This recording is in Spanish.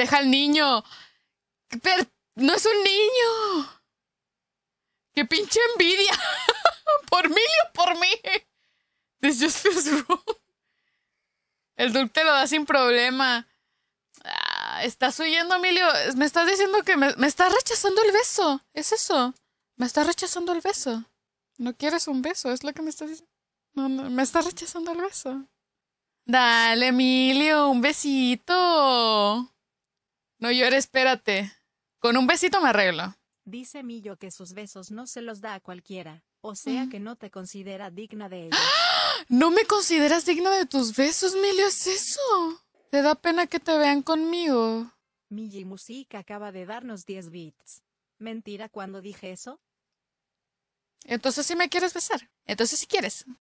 deja al niño. no es un niño. ¡Qué pinche envidia! por mí por mí. This just El Duke te lo da sin problema. Ah, estás huyendo, Emilio. Me estás diciendo que me, me estás rechazando el beso. Es eso. Me está rechazando el beso. No quieres un beso, es lo que me estás diciendo. me está rechazando el beso. Dale, Emilio, un besito. No llores, espérate. Con un besito me arreglo. Dice Millo que sus besos no se los da a cualquiera, o sea mm. que no te considera digna de ellos. ¡Ah! ¿No me consideras digna de tus besos, Millo? ¿Es eso? ¿Te da pena que te vean conmigo? Milly Musica acaba de darnos 10 bits. ¿Mentira cuando dije eso? Entonces sí me quieres besar. Entonces sí quieres.